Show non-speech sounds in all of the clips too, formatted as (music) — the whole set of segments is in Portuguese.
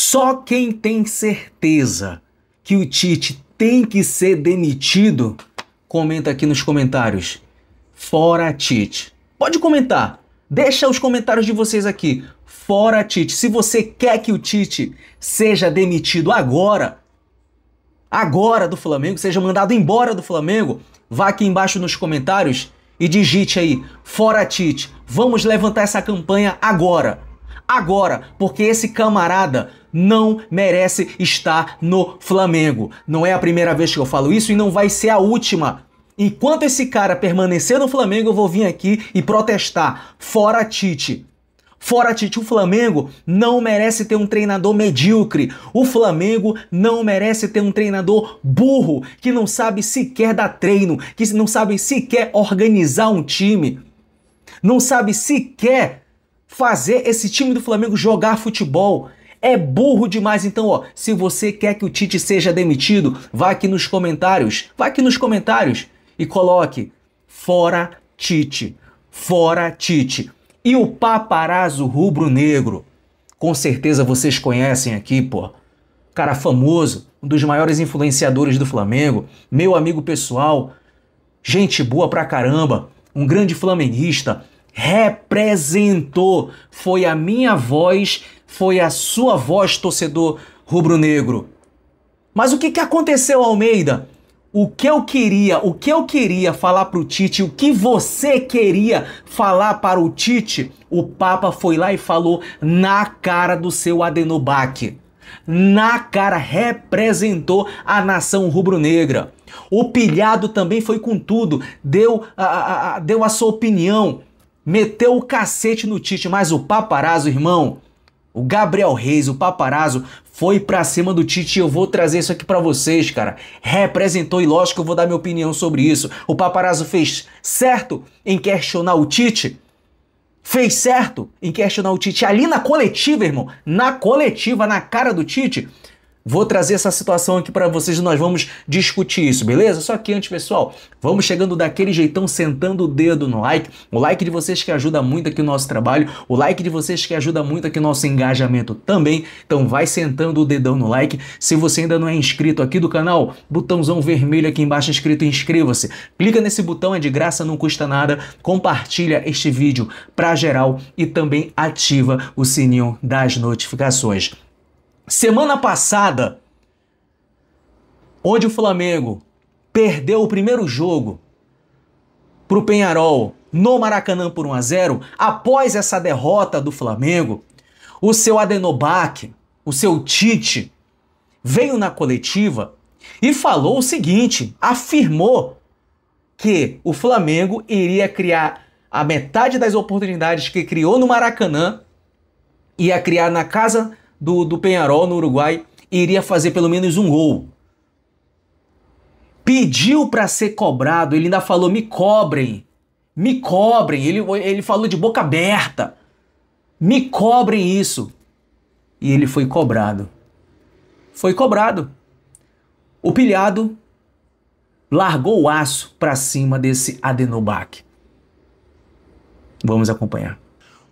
Só quem tem certeza que o Tite tem que ser demitido, comenta aqui nos comentários. Fora Tite. Pode comentar. Deixa os comentários de vocês aqui. Fora Tite. Se você quer que o Tite seja demitido agora, agora do Flamengo, seja mandado embora do Flamengo, vá aqui embaixo nos comentários e digite aí: Fora Tite. Vamos levantar essa campanha agora. Agora, porque esse camarada não merece estar no Flamengo. Não é a primeira vez que eu falo isso e não vai ser a última. Enquanto esse cara permanecer no Flamengo, eu vou vir aqui e protestar. Fora Tite. Fora Tite, o Flamengo não merece ter um treinador medíocre. O Flamengo não merece ter um treinador burro, que não sabe sequer dar treino, que não sabe sequer organizar um time, não sabe sequer fazer esse time do Flamengo jogar futebol. É burro demais, então, ó. Se você quer que o Tite seja demitido, vá aqui nos comentários, vá aqui nos comentários e coloque fora Tite, fora Tite. E o paparazzo rubro-negro? Com certeza vocês conhecem aqui, pô. Cara famoso, um dos maiores influenciadores do Flamengo, meu amigo pessoal, gente boa pra caramba, um grande flamenguista, representou. Foi a minha voz, foi a sua voz, torcedor rubro-negro. Mas o que, que aconteceu, Almeida? O que eu queria, o que eu queria falar para o Tite, o que você queria falar para o Tite, o Papa foi lá e falou na cara do seu Adenobaque. Na cara representou a nação rubro-negra. O pilhado também foi com tudo, deu a, a, a, deu a sua opinião, meteu o cacete no Tite, mas o paparazzo, irmão, o Gabriel Reis, o paparazzo, foi pra cima do Tite e eu vou trazer isso aqui para vocês, cara. Representou e lógico que eu vou dar minha opinião sobre isso. O paparazzo fez certo em questionar o Tite? Fez certo em questionar o Tite ali na coletiva, irmão. Na coletiva, na cara do Tite. Vou trazer essa situação aqui para vocês e nós vamos discutir isso, beleza? Só que antes, pessoal, vamos chegando daquele jeitão, sentando o dedo no like. O like de vocês que ajuda muito aqui o nosso trabalho, o like de vocês que ajuda muito aqui o nosso engajamento também. Então vai sentando o dedão no like. Se você ainda não é inscrito aqui do canal, botãozão vermelho aqui embaixo escrito inscreva-se. Clica nesse botão, é de graça, não custa nada. Compartilha este vídeo para geral e também ativa o sininho das notificações. Semana passada, onde o Flamengo perdeu o primeiro jogo para o Penharol no Maracanã por 1 a 0, após essa derrota do Flamengo, o seu Adenobac, o seu Tite, veio na coletiva e falou o seguinte, afirmou que o Flamengo iria criar a metade das oportunidades que criou no Maracanã ia criar na casa do, do Penharol no Uruguai iria fazer pelo menos um gol. Pediu para ser cobrado, ele ainda falou: me cobrem, me cobrem. Ele, ele falou de boca aberta: me cobrem isso. E ele foi cobrado. Foi cobrado. O pilhado largou o aço para cima desse Adenobac. Vamos acompanhar.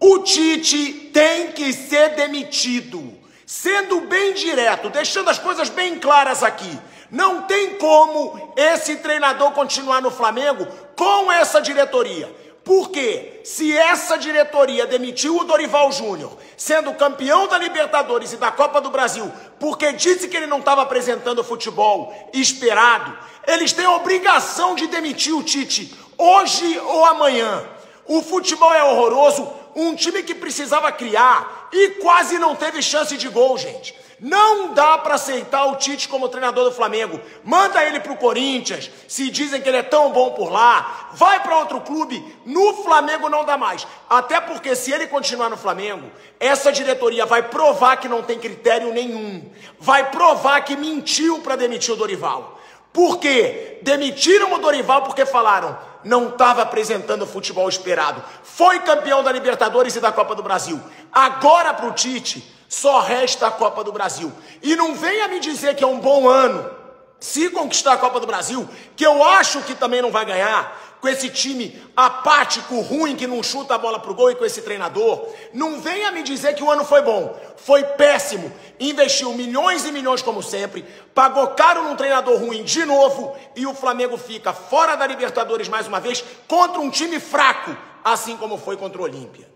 O Tite tem que ser demitido. Sendo bem direto, deixando as coisas bem claras aqui. Não tem como esse treinador continuar no Flamengo com essa diretoria. Porque se essa diretoria demitiu o Dorival Júnior, sendo campeão da Libertadores e da Copa do Brasil, porque disse que ele não estava apresentando o futebol esperado, eles têm a obrigação de demitir o Tite hoje ou amanhã. O futebol é horroroso, um time que precisava criar e quase não teve chance de gol, gente. Não dá para aceitar o Tite como treinador do Flamengo. Manda ele para o Corinthians, se dizem que ele é tão bom por lá. Vai para outro clube, no Flamengo não dá mais. Até porque se ele continuar no Flamengo, essa diretoria vai provar que não tem critério nenhum. Vai provar que mentiu para demitir o Dorival. Por quê? Demitiram o Dorival porque falaram: não estava apresentando o futebol esperado. Foi campeão da Libertadores e da Copa do Brasil. Agora para o Tite só resta a Copa do Brasil. E não venha me dizer que é um bom ano. Se conquistar a Copa do Brasil, que eu acho que também não vai ganhar, com esse time apático, ruim, que não chuta a bola pro gol e com esse treinador, não venha me dizer que o ano foi bom. Foi péssimo. Investiu milhões e milhões, como sempre, pagou caro num treinador ruim de novo e o Flamengo fica fora da Libertadores mais uma vez contra um time fraco, assim como foi contra o Olímpia.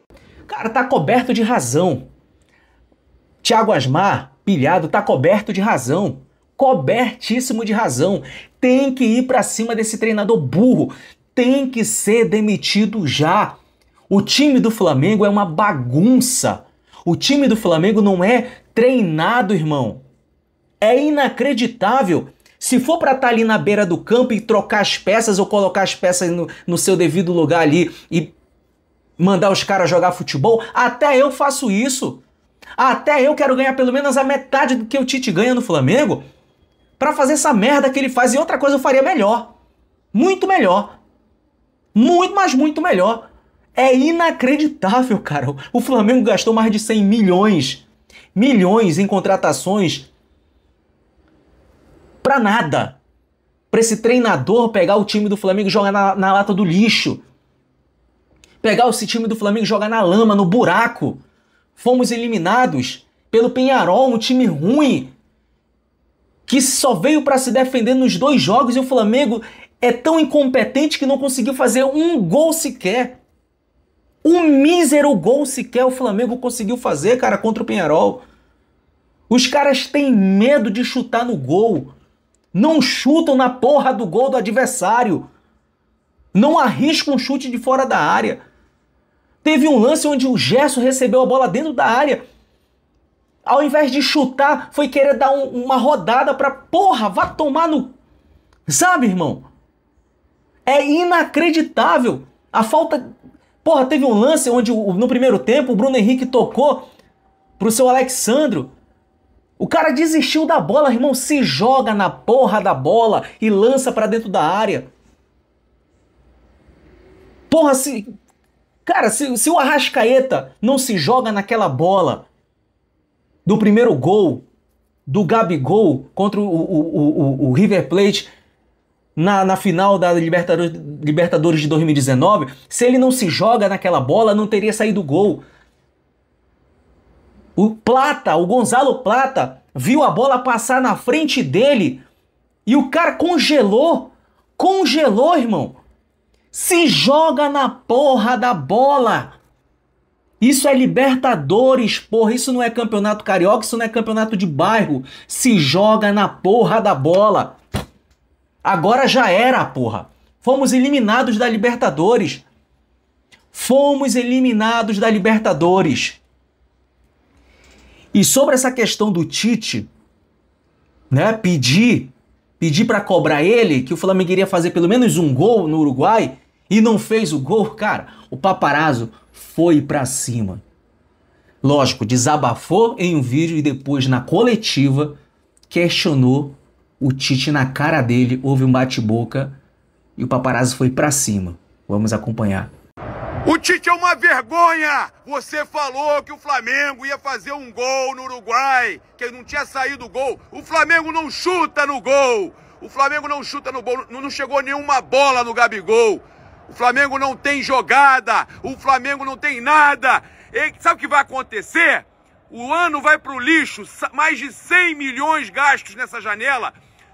Cara, tá coberto de razão. Tiago Asmar, pilhado, tá coberto de razão cobertíssimo de razão. Tem que ir para cima desse treinador burro tem que ser demitido já. O time do Flamengo é uma bagunça. O time do Flamengo não é treinado, irmão. É inacreditável. Se for para estar tá ali na beira do campo e trocar as peças ou colocar as peças no, no seu devido lugar ali e mandar os caras jogar futebol, até eu faço isso. Até eu quero ganhar pelo menos a metade do que o Tite ganha no Flamengo para fazer essa merda que ele faz. E outra coisa eu faria melhor. Muito melhor. Muito, mas muito melhor. É inacreditável, cara. O Flamengo gastou mais de 100 milhões, milhões em contratações pra nada. Pra esse treinador pegar o time do Flamengo e jogar na, na lata do lixo. Pegar esse time do Flamengo e jogar na lama, no buraco. Fomos eliminados pelo Penharol, um time ruim, que só veio para se defender nos dois jogos e o Flamengo é tão incompetente que não conseguiu fazer um gol sequer. Um mísero gol sequer o Flamengo conseguiu fazer, cara, contra o Penharol. Os caras têm medo de chutar no gol. Não chutam na porra do gol do adversário. Não arriscam um chute de fora da área. Teve um lance onde o Gerson recebeu a bola dentro da área. Ao invés de chutar, foi querer dar um, uma rodada pra. Porra, vá tomar no. Sabe, irmão? É inacreditável. A falta. Porra, teve um lance onde no primeiro tempo o Bruno Henrique tocou pro seu Alexandro. O cara desistiu da bola, irmão. Se joga na porra da bola e lança para dentro da área. Porra, se. Cara, se, se o Arrascaeta não se joga naquela bola do primeiro gol do Gabigol contra o, o, o, o River Plate na, na final da Libertadores, Libertadores de 2019, se ele não se joga naquela bola, não teria saído gol. O Plata, o Gonzalo Plata, viu a bola passar na frente dele e o cara congelou. Congelou, irmão. Se joga na porra da bola. Isso é Libertadores, porra. Isso não é campeonato carioca, isso não é campeonato de bairro. Se joga na porra da bola. Agora já era, porra. Fomos eliminados da Libertadores. Fomos eliminados da Libertadores. E sobre essa questão do Tite, né, pedir, pedir para cobrar ele que o Flamengo iria fazer pelo menos um gol no Uruguai e não fez o gol, cara, o paparazzo foi para cima. Lógico, desabafou em um vídeo e depois na coletiva questionou o Tite na cara dele, houve um bate-boca e o paparazzo foi para cima. Vamos acompanhar. O Tite é uma vergonha! Você falou que o Flamengo ia fazer um gol no Uruguai, que não tinha saído o gol. O Flamengo não chuta no gol! O Flamengo não chuta no gol, não chegou nenhuma bola no Gabigol. O Flamengo não tem jogada, o Flamengo não tem nada. E sabe o que vai acontecer? O ano vai pro lixo, mais de 100 milhões gastos nessa janela.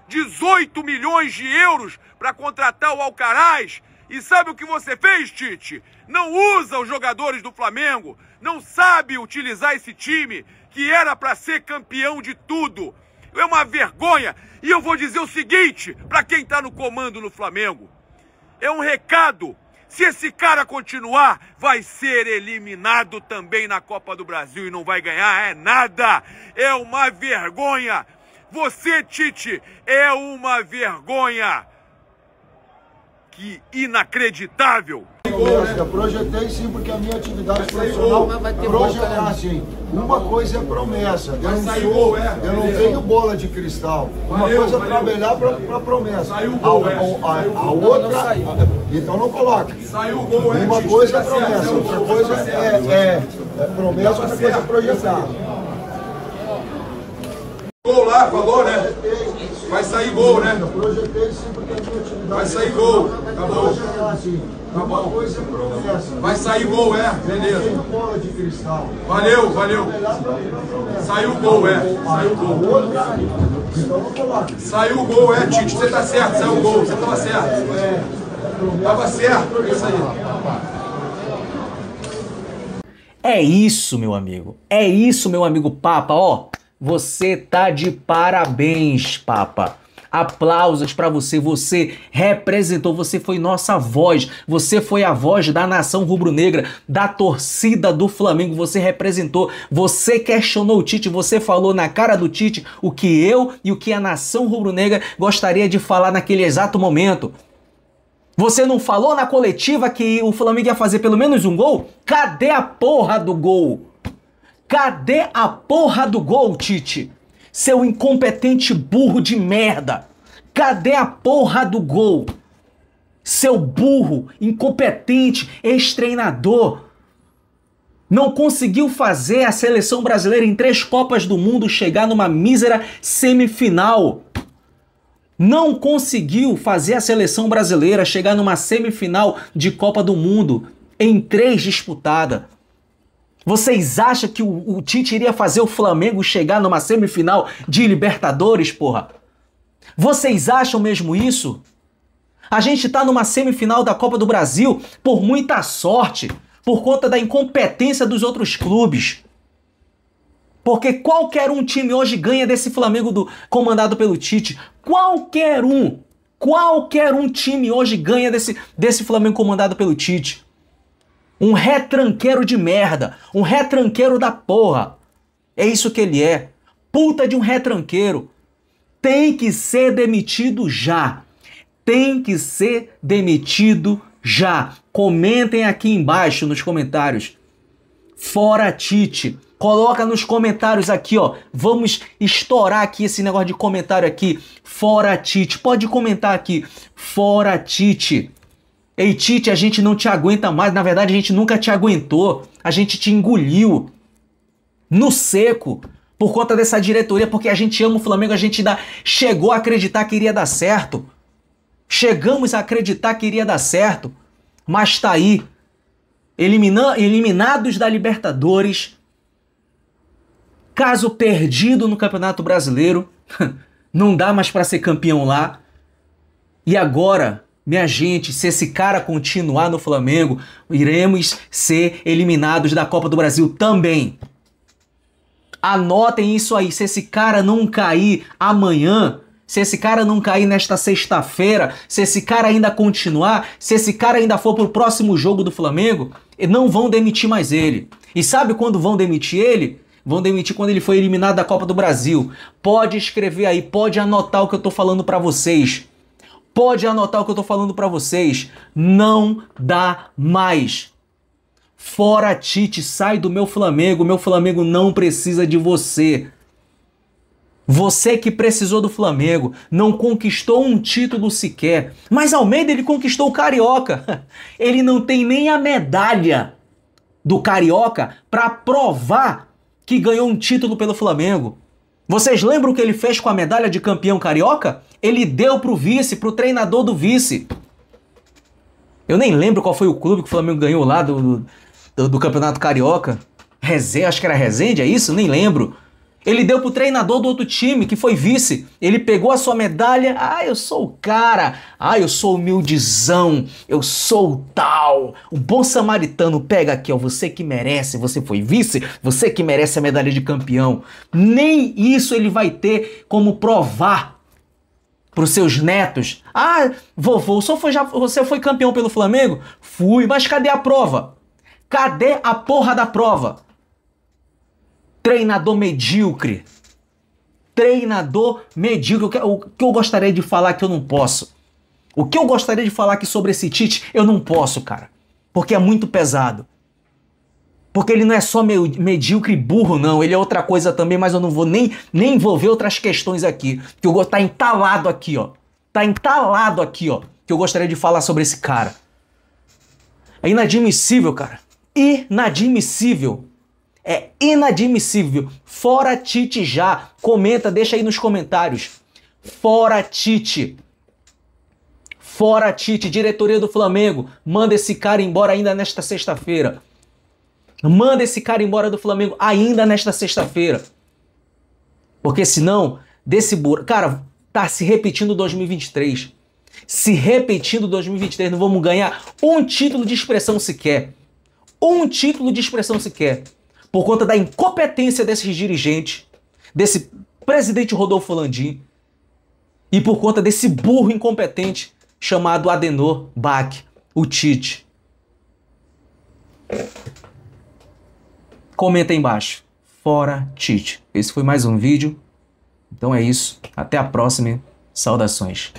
18 milhões de euros para contratar o Alcaraz. E sabe o que você fez, Tite? Não usa os jogadores do Flamengo, não sabe utilizar esse time que era para ser campeão de tudo. É uma vergonha. E eu vou dizer o seguinte para quem está no comando no Flamengo: é um recado. Se esse cara continuar, vai ser eliminado também na Copa do Brasil e não vai ganhar é nada. É uma vergonha. Você, Tite, é uma vergonha. Que inacreditável. Eu projetei sim, porque a minha atividade profissional projetar né, sim. Uma coisa é promessa. Eu não, sou, é. eu não tenho bola de cristal. Uma coisa é trabalhar para promessa. É. A, a, a, outra. Então não coloca. É, uma coisa é tá promessa, outra coisa tá é, é, é promessa, outra tá coisa é projetar lá, falou, né? Vai sair gol, né? Vai sair gol, tá bom? Tá bom. Vai sair gol, é? Beleza. Valeu, valeu. Saiu gol, é. Saiu gol. Saiu gol, é, Tite. Você tá certo, saiu gol. Você tava certo. Tava certo, é isso aí. É isso, meu amigo. É isso, meu amigo Papa, ó. Você tá de parabéns, Papa. Aplausos para você, você representou, você foi nossa voz, você foi a voz da nação rubro-negra, da torcida do Flamengo, você representou, você questionou o Tite, você falou na cara do Tite o que eu e o que a nação rubro-negra gostaria de falar naquele exato momento. Você não falou na coletiva que o Flamengo ia fazer pelo menos um gol? Cadê a porra do gol? Cadê a porra do gol, Tite? Seu incompetente burro de merda. Cadê a porra do gol? Seu burro, incompetente, ex-treinador. Não conseguiu fazer a seleção brasileira em três Copas do Mundo chegar numa mísera semifinal. Não conseguiu fazer a seleção brasileira chegar numa semifinal de Copa do Mundo em três disputada. Vocês acham que o, o Tite iria fazer o Flamengo chegar numa semifinal de Libertadores, porra? Vocês acham mesmo isso? A gente está numa semifinal da Copa do Brasil por muita sorte, por conta da incompetência dos outros clubes. Porque qualquer um time hoje ganha desse Flamengo do, comandado pelo Tite. Qualquer um. Qualquer um time hoje ganha desse, desse Flamengo comandado pelo Tite. Um retranqueiro de merda. Um retranqueiro da porra. É isso que ele é. Puta de um retranqueiro. Tem que ser demitido já. Tem que ser demitido já. Comentem aqui embaixo nos comentários. Fora Tite. Coloca nos comentários aqui, ó. Vamos estourar aqui esse negócio de comentário aqui. Fora Tite. Pode comentar aqui. Fora Tite. Ei, Tite, a gente não te aguenta mais. Na verdade, a gente nunca te aguentou. A gente te engoliu no seco por conta dessa diretoria, porque a gente ama o Flamengo, a gente chegou a acreditar que iria dar certo. Chegamos a acreditar que iria dar certo, mas tá aí. Elimina, eliminados da Libertadores. Caso perdido no Campeonato Brasileiro. (laughs) Não dá mais para ser campeão lá. E agora minha gente, se esse cara continuar no Flamengo, iremos ser eliminados da Copa do Brasil também. Anotem isso aí. Se esse cara não cair amanhã, se esse cara não cair nesta sexta-feira, se esse cara ainda continuar, se esse cara ainda for pro próximo jogo do Flamengo, não vão demitir mais ele. E sabe quando vão demitir ele? Vão demitir quando ele foi eliminado da Copa do Brasil. Pode escrever aí, pode anotar o que eu tô falando para vocês. Pode anotar o que eu tô falando para vocês. Não dá mais. Fora Tite, sai do meu Flamengo. Meu Flamengo não precisa de você. Você que precisou do Flamengo, não conquistou um título sequer. Mas Almeida ele conquistou o Carioca. (laughs) Ele não tem nem a medalha do Carioca para provar que ganhou um título pelo Flamengo. Vocês lembram o que ele fez com a medalha de campeão carioca? Ele deu pro vice, pro treinador do vice. Eu nem lembro qual foi o clube que o Flamengo ganhou lá do, do, do Campeonato Carioca. Rezende, acho que era Rezende, é isso? Nem lembro. Ele deu pro treinador do outro time, que foi vice. Ele pegou a sua medalha. Ah, eu sou o cara. Ah, eu sou humildizão. Eu sou o tal. O bom samaritano pega aqui, ó. Você que merece. Você foi vice. Você que merece a medalha de campeão. Nem isso ele vai ter como provar para os seus netos. Ah, vovô, só foi já, você foi campeão pelo Flamengo? Fui, mas cadê a prova? Cadê a porra da prova? Treinador medíocre. Treinador medíocre. O que eu gostaria de falar que eu não posso. O que eu gostaria de falar aqui sobre esse Tite, eu não posso, cara. Porque é muito pesado. Porque ele não é só medíocre e burro, não. Ele é outra coisa também, mas eu não vou nem, nem envolver outras questões aqui. Que eu tá entalado aqui, ó. Tá entalado aqui, ó. Que eu gostaria de falar sobre esse cara. É inadmissível, cara. Inadmissível. É inadmissível. Fora Tite já. Comenta, deixa aí nos comentários. Fora Tite. Fora Tite, diretoria do Flamengo. Manda esse cara embora ainda nesta sexta-feira. Manda esse cara embora do Flamengo ainda nesta sexta-feira. Porque senão, desse buraco. Cara, tá se repetindo 2023. Se repetindo 2023, não vamos ganhar um título de expressão sequer. Um título de expressão sequer. Por conta da incompetência desses dirigentes, desse presidente Rodolfo Landim e por conta desse burro incompetente chamado Adenor Bach, o Tite comenta aí embaixo. Fora Tite. Esse foi mais um vídeo. Então é isso. Até a próxima. Saudações.